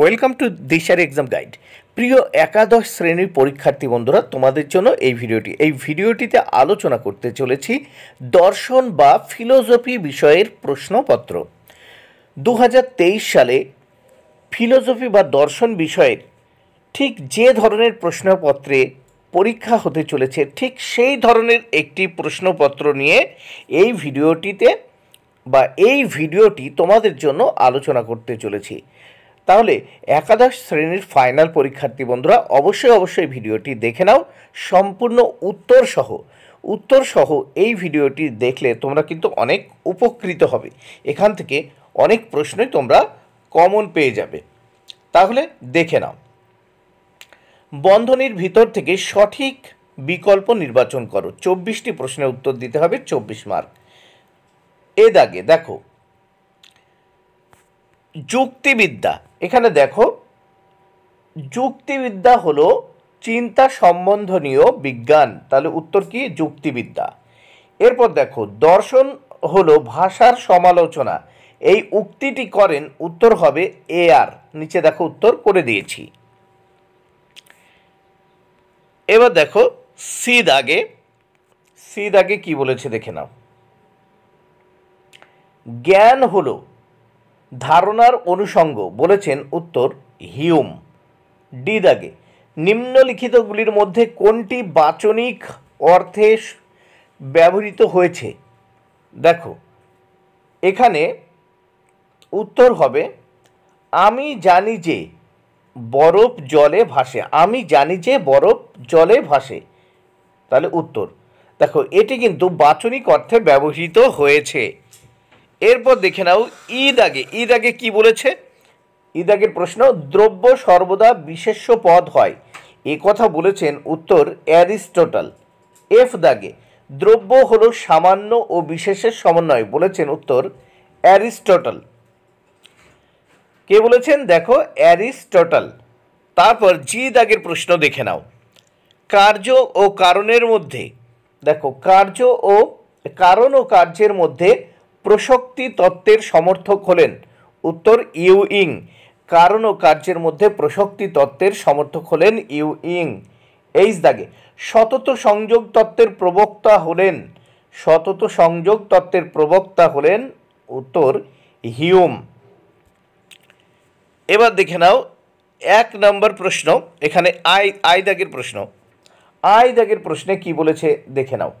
welcome to দিশার exam guide প্রিয় একাদশ শ্রেণীর পরীক্ষার্থী বন্ধুরা তোমাদের জন্য এই ভিডিওটি এই ভিডিওটিতে আলোচনা করতে চলেছি দর্শন বা ফিলোজফি বিষয়ের প্রশ্নপত্র দু সালে ফিলোজফি বা দর্শন বিষয়ের ঠিক যে ধরনের প্রশ্নপত্রে পরীক্ষা হতে চলেছে ঠিক সেই ধরনের একটি প্রশ্নপত্র নিয়ে এই ভিডিওটিতে বা এই ভিডিওটি তোমাদের জন্য আলোচনা করতে চলেছি তাহলে একাদশ শ্রেণীর ফাইনাল পরীক্ষার্থী বন্ধুরা অবশ্যই অবশ্যই ভিডিওটি দেখে নাও সম্পূর্ণ উত্তর সহ উত্তর সহ এই ভিডিওটি দেখলে তোমরা কিন্তু অনেক উপকৃত হবে এখান থেকে অনেক প্রশ্নই তোমরা কমন পেয়ে যাবে তাহলে দেখে নাও বন্ধনীর ভিতর থেকে সঠিক বিকল্প নির্বাচন করো চব্বিশটি প্রশ্নের উত্তর দিতে হবে চব্বিশ মার্ক এ দাগে দেখো যুক্তিবিদ্যা এখানে দেখো যুক্তিবিদ্যা হলো চিন্তা সম্বন্ধনীয় বিজ্ঞান তাহলে উত্তর কি যুক্তিবিদ্যা এরপর দেখো দর্শন হলো ভাষার সমালোচনা এই উক্তিটি করেন উত্তর হবে এ আর নিচে দেখো উত্তর করে দিয়েছি এবার দেখো সি দাগে সি দাগে কি বলেছে দেখে নাও জ্ঞান হলো ধারণার অনুষঙ্গ বলেছেন উত্তর হিউম ডি দাগে নিম্নলিখিতগুলির মধ্যে কোনটি বাচনিক অর্থে ব্যবহৃত হয়েছে দেখো এখানে উত্তর হবে আমি জানি যে বরফ জলে ভাসে আমি জানি যে বরফ জলে ভাসে তাহলে উত্তর দেখো এটি কিন্তু বাচনিক অর্থে ব্যবহৃত হয়েছে এরপর দেখে নাও ঈদ আগে ঈদ আগে কি বলেছে ঈদ আগের প্রশ্ন দ্রব্য সর্বদা বিশেষ্য পদ হয় এ কথা বলেছেন উত্তর অ্যারিস্টটল এফ দাগে দ্রব্য হলো সামান্য ও বিশেষের সমন্বয় বলেছেন উত্তর অ্যারিস্টটল কে বলেছেন দেখো অ্যারিস্টটল তারপর জি দাগের প্রশ্ন দেখে নাও কার্য ও কারণের মধ্যে দেখো কার্য ও কারণ ও কার্যের মধ্যে প্রসক্তি তত্ত্বের সমর্থক হলেন উত্তর ইং কারণ ও কার্যের মধ্যে প্রসক্তি তত্ত্বের সমর্থক হলেন ইউ ইং এইচ দাগে সতত সংযোগ তত্ত্বের প্রবক্তা হলেন সতত সংযোগ তত্ত্বের প্রবক্তা হলেন উত্তর হিউম এবার দেখে নাও এক নম্বর প্রশ্ন এখানে আই আই দাগের প্রশ্ন আই দাগের প্রশ্নে কি বলেছে দেখে নাও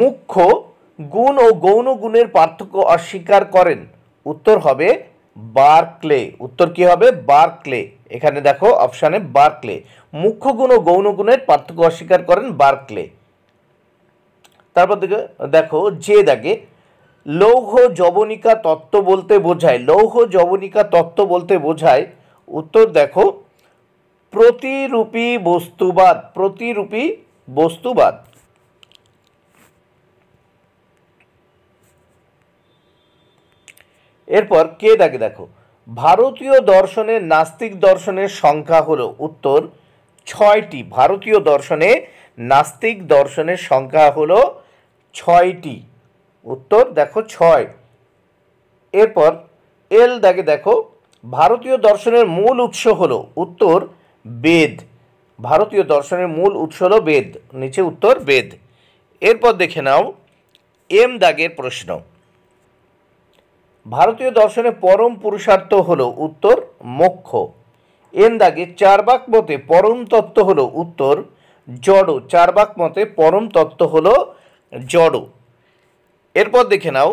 মুখ্য গুণ ও গৌণ গুণের পার্থক্য অস্বীকার করেন উত্তর হবে বার্কলে উত্তর কি হবে বার্কলে এখানে দেখো অপশানে বার্কলে মুখ্য গুণ ও গৌণ গুণের পার্থক্য অস্বীকার করেন বার্কলে তারপর দেখো যে দাগে লৌহ যবনিকা তত্ত্ব বলতে বোঝায় লৌহ যবনিকা তত্ত্ব বলতে বোঝায় উত্তর দেখো প্রতিরূপী বস্তুবাদ প্রতিরূপী বস্তুবাদ এরপর কে দাগে দেখো ভারতীয় দর্শনে নাস্তিক দর্শনের সংখ্যা হলো উত্তর ছয়টি ভারতীয় দর্শনে নাস্তিক দর্শনের সংখ্যা হলো ছয়টি উত্তর দেখো ছয় এরপর এল দাগে দেখো ভারতীয় দর্শনের মূল উৎস হলো উত্তর বেদ ভারতীয় দর্শনের মূল উৎস হলো বেদ নিচে উত্তর বেদ এরপর দেখে নাও এম দাগের প্রশ্ন ভারতীয় দর্শনে পরম পুরুষার্থ হল উত্তর মোক্ষ এন দাগে চারবাক মতে পরম তত্ত্ব হল উত্তর জড় চারবাক মতে পরম তত্ত্ব হল জড় এরপর দেখে নাও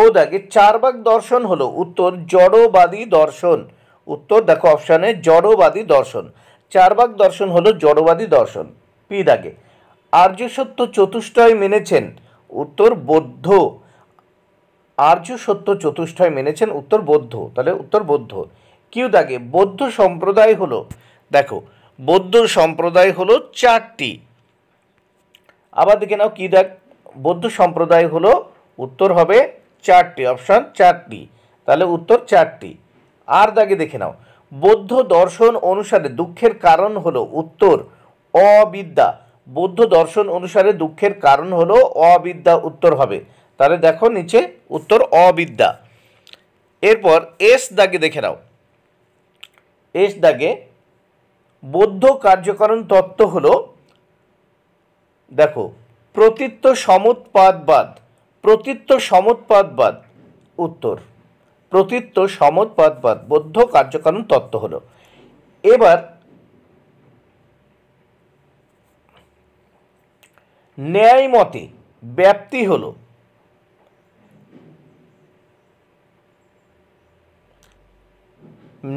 ও দাগে চারবাক দর্শন হলো উত্তর জড়বাদী দর্শন উত্তর দেখো অপশানে জড়বাদী দর্শন চারবাক দর্শন হলো জড়বাদী দর্শন পি দাগে আর্য সত্য চতুষ্টয় মেনেছেন উত্তর বৌদ্ধ আর্য সত্য চতুষ্টয় মেনেছেন উত্তর বৌদ্ধ তাহলে উত্তর বৌদ্ধ কিউ দাগে বৌদ্ধ সম্প্রদায় হলো দেখো বৌদ্ধ সম্প্রদায় হলো চারটি আবার দেখে নাও কী দেখ বৌদ্ধ সম্প্রদায় হলো উত্তর হবে চারটি অপশান চারটি তাহলে উত্তর চারটি আর দাগে দেখে নাও বৌদ্ধ দর্শন অনুসারে দুঃখের কারণ হলো উত্তর অবিদ্যা বৌদ্ধ দর্শন অনুসারে দুঃখের কারণ হলো অবিদ্যা উত্তর হবে তাহলে দেখো নিচে উত্তর অবিদ্যা এরপর এস দাগে দেখে নাও এস দাগে বৌদ্ধ কার্যকরণ তত্ত্ব হলো দেখো প্রতীত্ব সমৎপাদবাদ প্রতীত্ব সমৎপাদবাদ উত্তর প্রতীত্ব সমৎপাদবাদ বৌদ্ধ কার্যকরণ তত্ত্ব হলো এবার ন্যায় মতে ব্যাপ্তি হল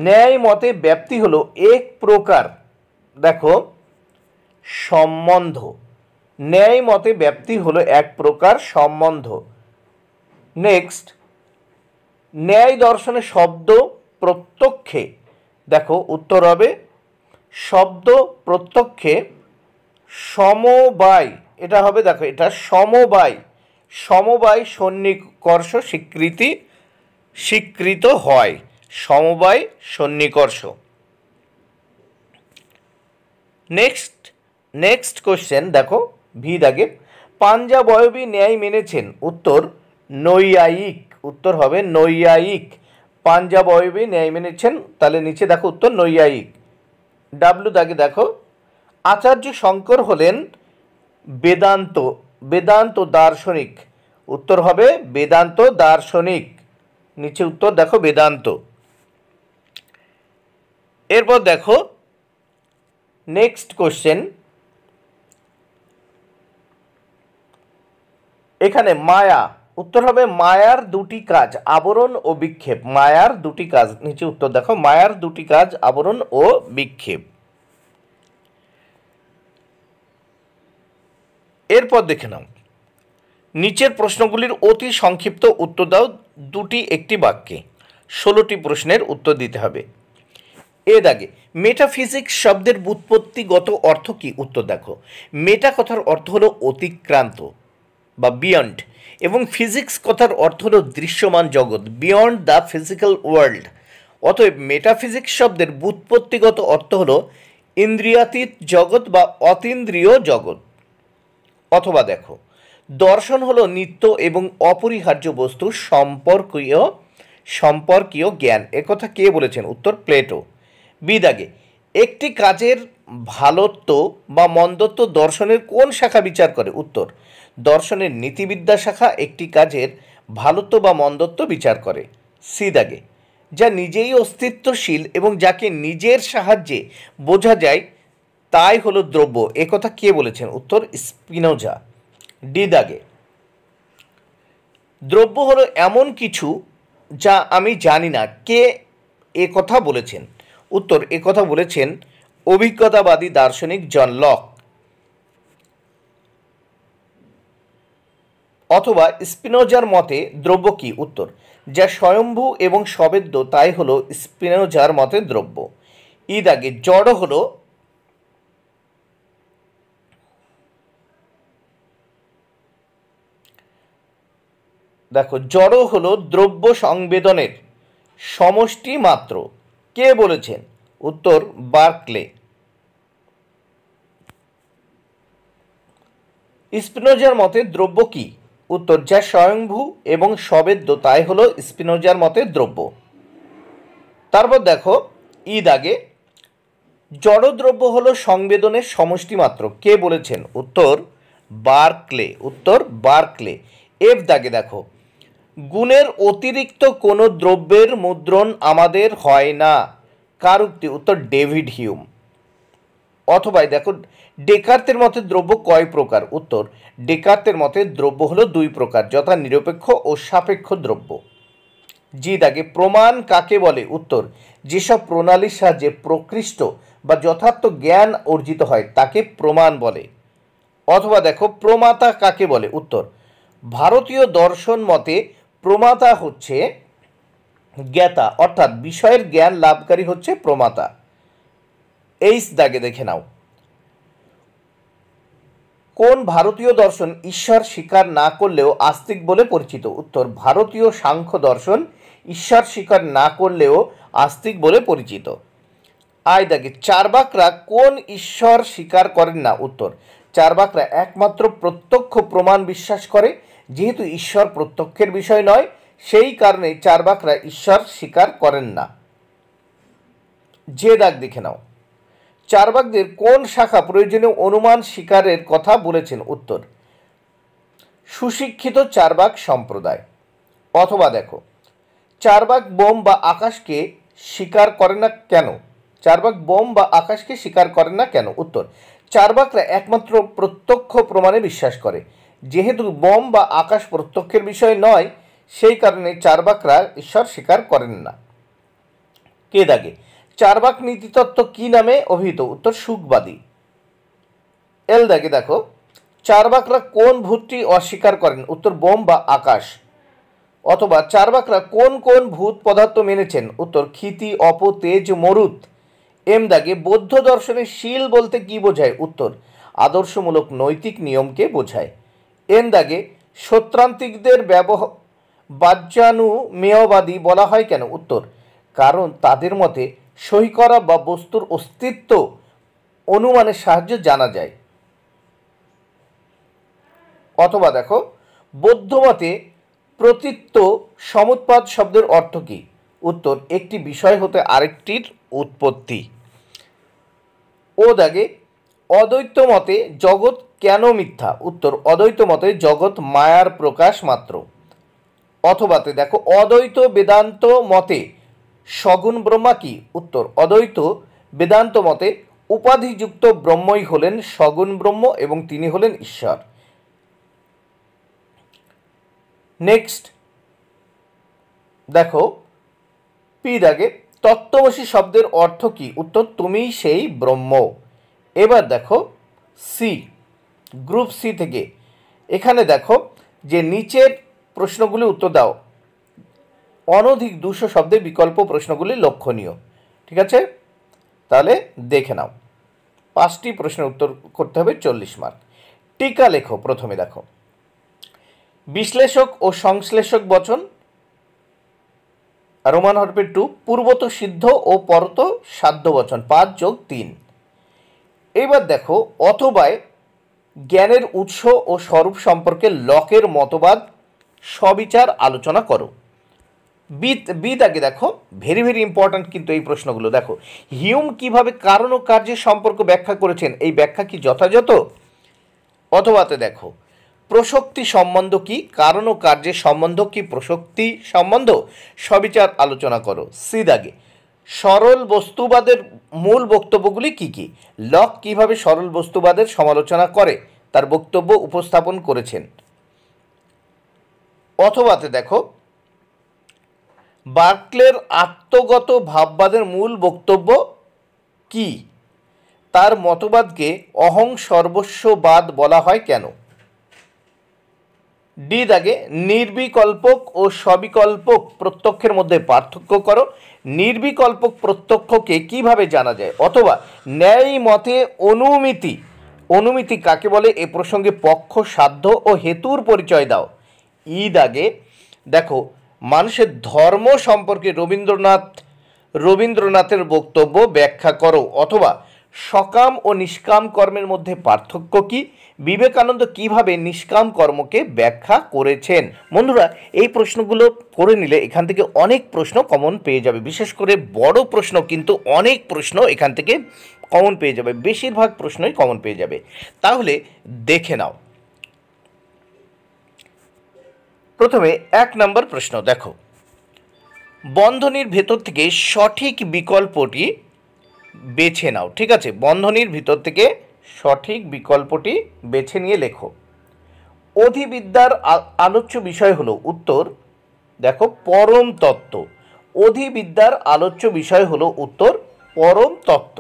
ন্যায় মতে ব্যাপ্তি হল এক প্রকার দেখো সম্বন্ধ ন্যায় মতে ব্যাপ্তি হলো এক প্রকার সম্বন্ধ নেক্সট ন্যায় দর্শনে শব্দ প্রত্যক্ষে দেখো উত্তর হবে শব্দ প্রত্যক্ষে সমবায় এটা হবে দেখো এটা সমবায় সমবায় সন্নিকর্ষ স্বীকৃতি স্বীকৃত হয় সমবায় সন্নিকর্ষ নেক্সট নেক্সট কোশ্চেন দেখো ভি দাগে অয়বী ন্যায় মেনেছেন উত্তর নৈয়ায়িক উত্তর হবে নৈয়ায়িক অয়বী ন্যায় মেনেছেন তাহলে নিচে দেখো উত্তর নৈয়ায়িক ডাব্লু দাগে দেখো আচার্য শঙ্কর হলেন বেদান্ত বেদান্ত দার্শনিক উত্তর হবে বেদান্ত দার্শনিক নিচে উত্তর দেখো বেদান্ত এরপর দেখো নেক্সট কোশ্চেন এখানে মায়া উত্তর হবে মায়ার দুটি কাজ আবরণ ও বিক্ষেপ মায়ার দুটি কাজ নিচে উত্তর দেখো মায়ার দুটি কাজ আবরণ ও বিক্ষেপ এরপর দেখে নাও নিচের প্রশ্নগুলির অতি সংক্ষিপ্ত উত্তর দাও দুটি একটি বাক্যে ষোলোটি প্রশ্নের উত্তর দিতে হবে এ দাগে মেটাফিজিক্স শব্দের বুৎপত্তিগত অর্থ কি উত্তর দেখো মেটা কথার অর্থ হলো অতিক্রান্ত বা বিয়ন্ড এবং ফিজিক্স কথার অর্থ হলো দৃশ্যমান জগৎ বিয়ন্ড দ্য ফিজিক্যাল ওয়ার্ল্ড অতএব মেটাফিজিক্স শব্দের বুৎপত্তিগত অর্থ হলো ইন্দ্রিয়াতীত জগৎ বা অতীন্দ্রিয় জগৎ অথবা দেখো দর্শন হলো নিত্য এবং অপরিহার্য বস্তু সম্পর্কীয় সম্পর্কীয় জ্ঞান একথা কে বলেছেন উত্তর প্লেটো বিদাগে একটি কাজের ভালত্ব বা মন্দত্ব দর্শনের কোন শাখা বিচার করে উত্তর দর্শনের নীতিবিদ্যা শাখা একটি কাজের ভালত্ব বা মন্দত্ব বিচার করে সিদাগে যা নিজেই অস্তিত্বশীল এবং যাকে নিজের সাহায্যে বোঝা যায় তাই হলো দ্রব্য এ কথা কে বলেছেন উত্তর স্পিনোজা ডি দাগে দ্রব্য হলো এমন কিছু যা আমি জানি না কে এ কথা বলেছেন উত্তর এ কথা বলেছেন অভিজ্ঞতাবাদী দার্শনিক জন লক অথবা স্পিনোজার মতে দ্রব্য কি উত্তর যা স্বয়ম্ভু এবং সবেদ্য তাই হলো স্পিনোজার মতে দ্রব্য ঈদ আগে জড় হলো দেখো জড় হলো দ্রব্য সংবেদনের সমষ্টি মাত্র কে বলেছেন উত্তর বার্কলে স্পিনোজার মতে দ্রব্য কি উত্তর যা স্বয়ংভূ এবং সবেদ্য তাই হলো স্পিনোজার মতে দ্রব্য তারপর দেখো ঈদ আগে জড়দ্রব্য হল সংবেদনের সমষ্টি মাত্র কে বলেছেন উত্তর বার্কলে উত্তর বার্কলে এফ দাগে দেখো গুণের অতিরিক্ত কোনো দ্রব্যের মুদ্রণ আমাদের হয় না কার উক্তি উত্তর ডেভিড হিউম অথবা দেখো ডেকার্তের মতে দ্রব্য কয় প্রকার উত্তর ডেকার্তের মতে দ্রব্য হলো দুই প্রকার যথা নিরপেক্ষ ও সাপেক্ষ দ্রব্য জি দাগে প্রমাণ কাকে বলে উত্তর যেসব প্রণালীর সাহায্যে প্রকৃষ্ট বা যথার্থ জ্ঞান অর্জিত হয় তাকে প্রমাণ বলে অথবা দেখো প্রমাতা কাকে বলে উত্তর ভারতীয় দর্শন মতে প্রমাতা হচ্ছে জ্ঞাতা অর্থাৎ বিষয়ের জ্ঞান লাভকারী হচ্ছে প্রমাতা এইস দাগে দেখে নাও কোন ভারতীয় দর্শন ঈশ্বর স্বীকার না করলেও আস্তিক বলে পরিচিত উত্তর ভারতীয় সাংখ্য দর্শন ঈশ্বর স্বীকার না করলেও আস্তিক বলে পরিচিত আয় দাগে চারবাকরা কোন ঈশ্বর স্বীকার করেন না উত্তর চারবাকরা একমাত্র প্রত্যক্ষ প্রমাণ বিশ্বাস করে যেহেতু ঈশ্বর প্রত্যক্ষের বিষয় নয় সেই কারণে চারবাকরা ঈশ্বর স্বীকার করেন না যে দাগ দেখে নাও চারবাকদের কোন শাখা প্রয়োজনীয় অনুমান শিকারের কথা বলেছেন উত্তর সুশিক্ষিত চারবাক সম্প্রদায় অথবা দেখো চারবাক বোম বা আকাশকে স্বীকার করে না কেন চারবাক বোম বা আকাশকে স্বীকার করে না কেন উত্তর চারবাকরা একমাত্র প্রত্যক্ষ প্রমাণে বিশ্বাস করে যেহেতু বোম বা আকাশ প্রত্যক্ষের বিষয় নয় সেই কারণে চারবাকরা ঈশ্বর স্বীকার করেন না কে দাগে চারবাক নীতিতত্ত্ব কি নামে অভিহিত উত্তর সুখবাদী এল দাগে দেখো চারবাকরা কোন ভূতটি অস্বীকার করেন উত্তর বোম বা আকাশ অথবা চারবাকরা কোন কোন ভূত পদার্থ মেনেছেন উত্তর ক্ষিতি অপ তেজ মরুত এম দাগে বৌদ্ধ দর্শনে শীল বলতে কি বোঝায় উত্তর আদর্শমূলক নৈতিক নিয়মকে বোঝায় এন্দাগে সত্রান্তিকদের ব্যবহার বাজ্যানু মেয়বাদী বলা হয় কেন উত্তর কারণ তাদের মতে সহি করা বা বস্তুর অস্তিত্ব অনুমানের সাহায্যে জানা যায় অথবা দেখো বৌদ্ধমতে প্রতিত্ব সমুৎপাদ শব্দের অর্থ কী উত্তর একটি বিষয় হতে আরেকটির উৎপত্তি ও দাগে অদ্বৈত মতে জগৎ কেন মিথ্যা উত্তর অদ্বৈত মতে জগৎ মায়ার প্রকাশ মাত্র অথবাতে দেখো অদ্বৈত বেদান্ত মতে সগুণ ব্রহ্মা কি উত্তর অদ্বৈত বেদান্ত মতে উপাধিযুক্ত ব্রহ্মই হলেন সগুণ ব্রহ্ম এবং তিনি হলেন ঈশ্বর নেক্সট দেখো পি দাগে তত্ত্বমসী শব্দের অর্থ কি উত্তর তুমিই সেই ব্রহ্ম এবার দেখো সি গ্রুপ সি থেকে এখানে দেখো যে নিচের প্রশ্নগুলি উত্তর দাও অনধিক দুশো শব্দে বিকল্প প্রশ্নগুলি লক্ষণীয় ঠিক আছে তাহলে দেখে নাও পাঁচটি প্রশ্নের উত্তর করতে হবে চল্লিশ মার্ক টিকা লেখো প্রথমে দেখো বিশ্লেষক ও সংশ্লেষক বচন রোমান হরপের টু পূর্বত সিদ্ধ ও পরত সাধ্য বচন পাঁচ যোগ তিন এইবার দেখো অথবায় জ্ঞানের উৎস ও স্বরূপ সম্পর্কে লকের মতবাদ সবিচার আলোচনা করো বিদ বিদ আগে দেখো ভেরি ভেরি ইম্পর্ট্যান্ট কিন্তু এই প্রশ্নগুলো দেখো হিউম কিভাবে কারণ ও কার্যের সম্পর্ক ব্যাখ্যা করেছেন এই ব্যাখ্যা কি যথাযথ অথবাতে দেখো প্রসক্তি সম্বন্ধ কি কারণ ও কার্যের সম্বন্ধ কি প্রসক্তি সম্বন্ধ সবিচার আলোচনা করো আগে সরল বস্তুবাদের মূল বক্তব্যগুলি কি কি লক কিভাবে সরল বস্তুবাদের সমালোচনা করে তার বক্তব্য উপস্থাপন করেছেন অথবাতে দেখো বার্কলের আত্মগত ভাববাদের মূল বক্তব্য কি তার মতবাদকে অহং সর্বস্ববাদ বলা হয় কেন ডি দাগে নির্বিকল্পক ও সবিকল্পক প্রত্যক্ষের মধ্যে পার্থক্য করো নির্বিকল্পক প্রত্যক্ষকে কিভাবে জানা যায় অথবা ন্যায় মতে অনুমিতি অনুমিতি কাকে বলে এ প্রসঙ্গে পক্ষ সাধ্য ও হেতুর পরিচয় দাও ই দাগে দেখো মানুষের ধর্ম সম্পর্কে রবীন্দ্রনাথ রবীন্দ্রনাথের বক্তব্য ব্যাখ্যা করো অথবা সকাম ও নিষ্কাম কর্মের মধ্যে পার্থক্য কি বিবেকানন্দ কিভাবে নিষ্কাম কর্মকে ব্যাখ্যা করেছেন বন্ধুরা এই প্রশ্নগুলো করে নিলে এখান থেকে অনেক প্রশ্ন কমন পেয়ে যাবে বিশেষ করে বড় প্রশ্ন কিন্তু অনেক প্রশ্ন এখান থেকে কমন পেয়ে যাবে বেশিরভাগ প্রশ্নই কমন পেয়ে যাবে তাহলে দেখে নাও প্রথমে এক নম্বর প্রশ্ন দেখো বন্ধনীর ভেতর থেকে সঠিক বিকল্পটি বেছে নাও ঠিক আছে বন্ধনীর ভিতর থেকে সঠিক বিকল্পটি বেছে নিয়ে লেখো অধিবিদ্যার আলোচ্য বিষয় হলো উত্তর দেখো পরম তত্ত্ব অধিবিদ্যার আলোচ্য বিষয় হলো উত্তর পরম তত্ত্ব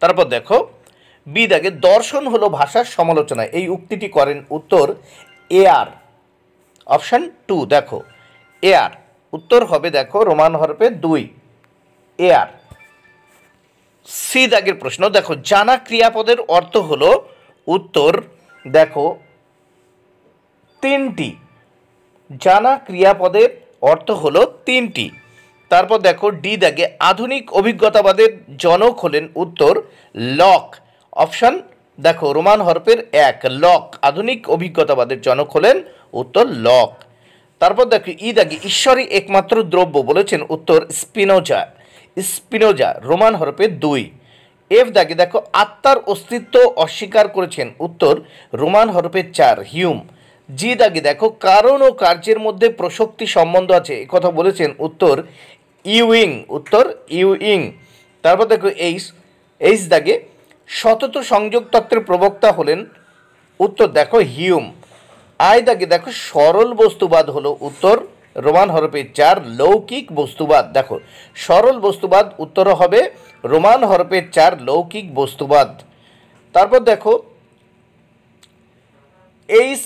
তারপর দেখো বিদাগে দর্শন হলো ভাষার সমালোচনা এই উক্তিটি করেন উত্তর এআর অপশান টু দেখো এআর উত্তর হবে দেখো রোমান হরপে দুই এয়ার সি দাগের প্রশ্ন দেখো জানা ক্রিয়াপদের অর্থ হল উত্তর দেখো তিনটি জানা ক্রিয়াপদের অর্থ হল তিনটি তারপর দেখো ডি দাগে আধুনিক অভিজ্ঞতাবাদের জনক হলেন উত্তর লক অপশান দেখো রোমান হরপের এক লক আধুনিক অভিজ্ঞতাবাদের জনক হলেন উত্তর লক তারপর দেখো ই দাগে ঈশ্বরই একমাত্র দ্রব্য বলেছেন উত্তর স্পিনোজা স্পিনোজা রোমান হরপে দুই এফ দাগে দেখো আত্মার অস্তিত্ব অস্বীকার করেছেন উত্তর রোমান হরপে চার হিউম জি দাগে দেখো কারণ ও কার্যের মধ্যে প্রশক্তি সম্বন্ধ আছে কথা বলেছেন উত্তর ইউইং উত্তর ইউইং তারপর দেখো এইচ এইচ দাগে সতত সংযোগ তত্ত্বের প্রবক্তা হলেন উত্তর দেখো হিউম আয় দাগে দেখো সরল বস্তুবাদ হলো উত্তর রোমান হরফে চার লৌকিক বস্তুবাদ দেখো সরল বস্তুবাদ উত্তর হবে রোমান হরফে চার লৌকিক বস্তুবাদ তারপর দেখো এইস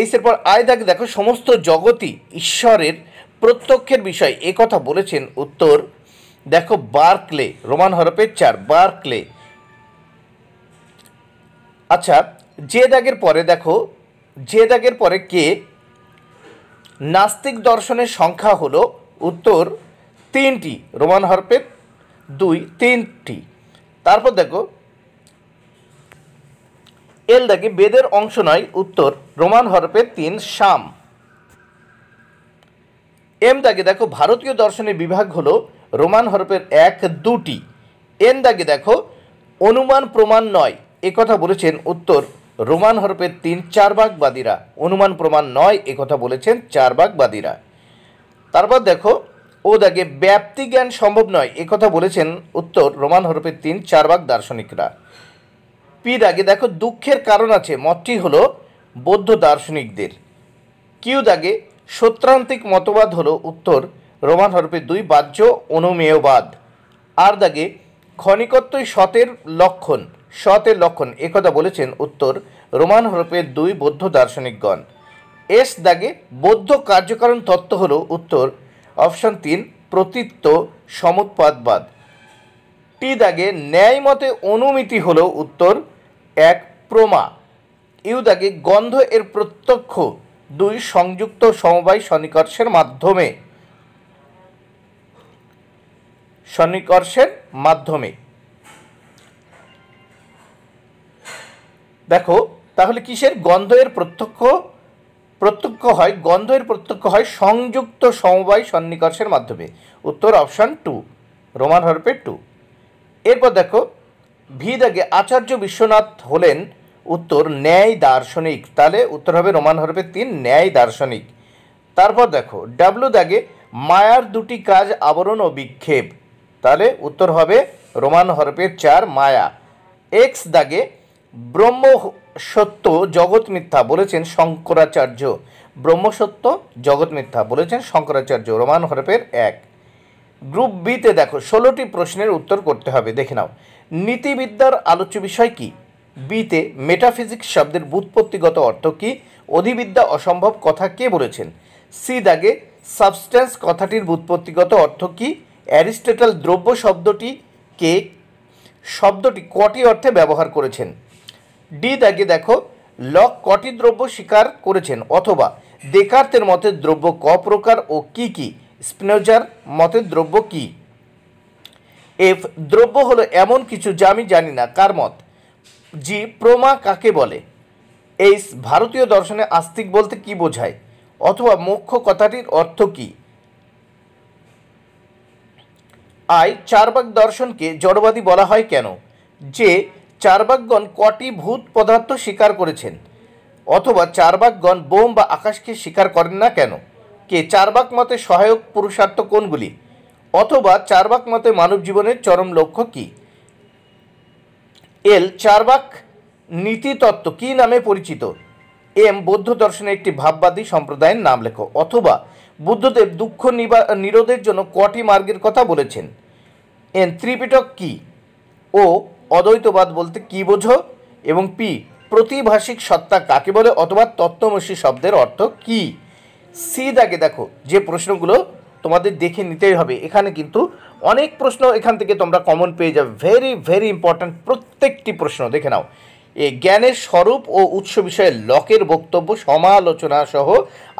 এইসের পর আয় থাকে দেখো সমস্ত জগতই ঈশ্বরের প্রত্যক্ষের বিষয় এ কথা বলেছেন উত্তর দেখো বার্কলে রোমান হরফের চার বার্কলে আচ্ছা যে দাগের পরে দেখো যে দাগের পরে কে নাস্তিক দর্শনের সংখ্যা হল উত্তর তিনটি রোমান হরপের দুই তিনটি তারপর দেখো এল দেখে বেদের অংশ নয় উত্তর রোমান হরপের তিন শাম এম দাগে দেখো ভারতীয় দর্শনের বিভাগ হল রোমান হরপের এক দুটি এন দাগে দেখো অনুমান প্রমাণ নয় কথা বলেছেন উত্তর রোমান হরফের তিন চারবাগবাদীরা অনুমান প্রমাণ নয় কথা বলেছেন চারবাগবাদীরা তারপর দেখো ও দাগে ব্যাপ্তি জ্ঞান সম্ভব নয় কথা বলেছেন উত্তর রোমান হরফের তিন চারবাগ দার্শনিকরা পি দাগে দেখো দুঃখের কারণ আছে মতটি হলো বৌদ্ধ দার্শনিকদের কিউ দাগে সত্রান্তিক মতবাদ হলো উত্তর রোমান হরফের দুই বাহ্য অনুমেয়বাদ আর দাগে ক্ষণিকত্বই সতের লক্ষণ সতের লক্ষণ একথা বলেছেন উত্তর রোমান হরপের দুই বৌদ্ধ দার্শনিকগণ এস দাগে বৌদ্ধ কার্যকরণ তত্ত্ব হল উত্তর অপশন তিন প্রতিত্ব সমুৎপাদবাদ টি দাগে ন্যায় মতে অনুমিতি হল উত্তর এক প্রমা ইউ দাগে গন্ধ এর প্রত্যক্ষ দুই সংযুক্ত সমবায় সনিকর্ষের মাধ্যমে সনিকর্ষের মাধ্যমে দেখো তাহলে কিসের গন্ধের প্রত্যক্ষ প্রত্যক্ষ হয় গন্ধের প্রত্যক্ষ হয় সংযুক্ত সমবায় সন্নিকর্ষের মাধ্যমে উত্তর অপশান টু রোমান হরপের টু এরপর দেখো ভিদাগে আচার্য বিশ্বনাথ হলেন উত্তর ন্যায় দার্শনিক তাহলে উত্তর হবে রোমান হরপের তিন ন্যায় দার্শনিক তারপর দেখো ডাব্লু দাগে মায়ার দুটি কাজ আবরণ ও বিক্ষেপ তাহলে উত্তর হবে রোমান হরপের চার মায়া এক্স দাগে ব্রহ্ম সত্য জগৎ মিথ্যা বলেছেন শঙ্করাচার্য ব্রহ্মসত্য জগৎ মিথ্যা বলেছেন শঙ্করাচার্য রোমান হরফের এক গ্রুপ বিতে দেখো ষোলোটি প্রশ্নের উত্তর করতে হবে দেখে নাও নীতিবিদ্যার আলোচ্য বিষয় কি বিতে মেটাফিজিক্স শব্দের বুৎপত্তিগত অর্থ কি অধিবিদ্যা অসম্ভব কথা কে বলেছেন সি দাগে সাবস্ট্যান্স কথাটির বুৎপত্তিগত অর্থ কি অ্যারিস্টেটাল দ্রব্য শব্দটি কে শব্দটি কটি অর্থে ব্যবহার করেছেন ডি দাগে দেখো লক কটি দ্রব্য স্বীকার করেছেন অথবা দেকার্তের মতে দ্রব্য ক প্রকার ও কি কি স্পিনোজার মতে দ্রব্য কি এফ দ্রব্য হলো এমন কিছু যা আমি জানি না কার মত জি প্রমা কাকে বলে এইস ভারতীয় দর্শনে আস্তিক বলতে কি বোঝায় অথবা মুখ্য কথাটির অর্থ কী আই চারবাক দর্শনকে জড়বাদী বলা হয় কেন যে চারবাকগণ কটি ভূত পদার্থ স্বীকার করেছেন অথবা চারবাকগণ বোম বা আকাশকে স্বীকার করেন না কেন কে চারবাক মতে সহায়ক পুরুষার্থ কোনগুলি অথবা চারবাক মতে মানব জীবনের চরম লক্ষ্য কী এল চারবাক নীতিতত্ত্ব কী নামে পরিচিত এম বৌদ্ধ দর্শনের একটি ভাববাদী সম্প্রদায়ের নাম লেখ অথবা বুদ্ধদেব দুঃখ নিরোধের জন্য কটি মার্গের কথা বলেছেন এন ত্রিপিটক কি ও অদ্বৈতবাদ বলতে কি বোঝো এবং পি প্রতিভাষিক সত্তা কাকে বলে অথবা তত্ত্বমসী শব্দের অর্থ কি সি দাগে দেখো যে প্রশ্নগুলো তোমাদের দেখে নিতেই হবে এখানে কিন্তু অনেক প্রশ্ন এখান থেকে তোমরা কমন পেয়ে যাবে ভেরি ভেরি ইম্পর্ট্যান্ট প্রত্যেকটি প্রশ্ন দেখে নাও এ জ্ঞানের স্বরূপ ও উৎস বিষয়ে লকের বক্তব্য সমালোচনা সহ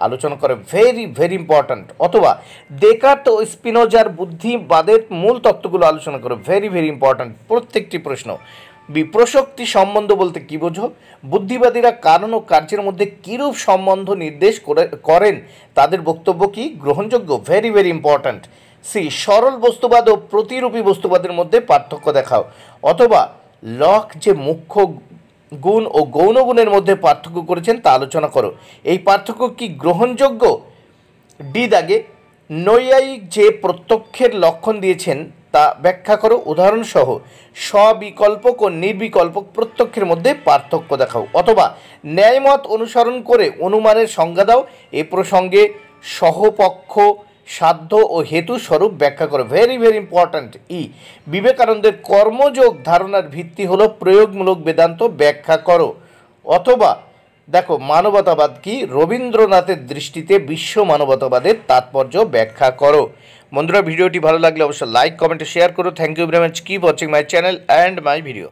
আলোচনা করে ভেরি ভেরি ইম্পর্ট্যান্ট অথবা দেকার্ত ও স্পিনোজার বুদ্ধিবাদের মূল তত্ত্বগুলো আলোচনা করে ভেরি ভেরি ইম্পর্ট্যান্ট প্রত্যেকটি প্রশ্ন বিপ্রশক্তি সম্বন্ধ বলতে কী বোঝো বুদ্ধিবাদীরা কারণ ও কার্যের মধ্যে কীরূপ সম্বন্ধ নির্দেশ করে করেন তাদের বক্তব্য কি গ্রহণযোগ্য ভেরি ভেরি ইম্পর্ট্যান্ট সি সরল বস্তুবাদ ও প্রতিরূপী বস্তুবাদের মধ্যে পার্থক্য দেখাও অথবা লক যে মুখ্য গুণ ও গৌণগুণের মধ্যে পার্থক্য করেছেন তা আলোচনা করো এই পার্থক্য কি গ্রহণযোগ্য ডি দাগে নৈয়ায়িক যে প্রত্যক্ষের লক্ষণ দিয়েছেন তা ব্যাখ্যা করো উদাহরণসহ স্ববিকল্পক ও নির্বিকল্প প্রত্যক্ষের মধ্যে পার্থক্য দেখাও অথবা ন্যায়মত অনুসরণ করে অনুমানের সংজ্ঞা দাও এ প্রসঙ্গে সহপক্ষ সাধ্য ও হেতু স্বরূপ ব্যাখ্যা করে ভেরি ভেরি ইম্পর্ট্যান্ট ই বিবেকানন্দের কর্মযোগ ধারণার ভিত্তি হলো প্রয়োগমূলক বেদান্ত ব্যাখ্যা করো অথবা দেখো মানবতাবাদ কি রবীন্দ্রনাথের দৃষ্টিতে বিশ্ব মানবতাবাদের তাৎপর্য ব্যাখ্যা করো বন্ধুরা ভিডিওটি ভালো লাগলে অবশ্যই লাইক কমেন্ট শেয়ার করো thank you very much keep watching my channel and my video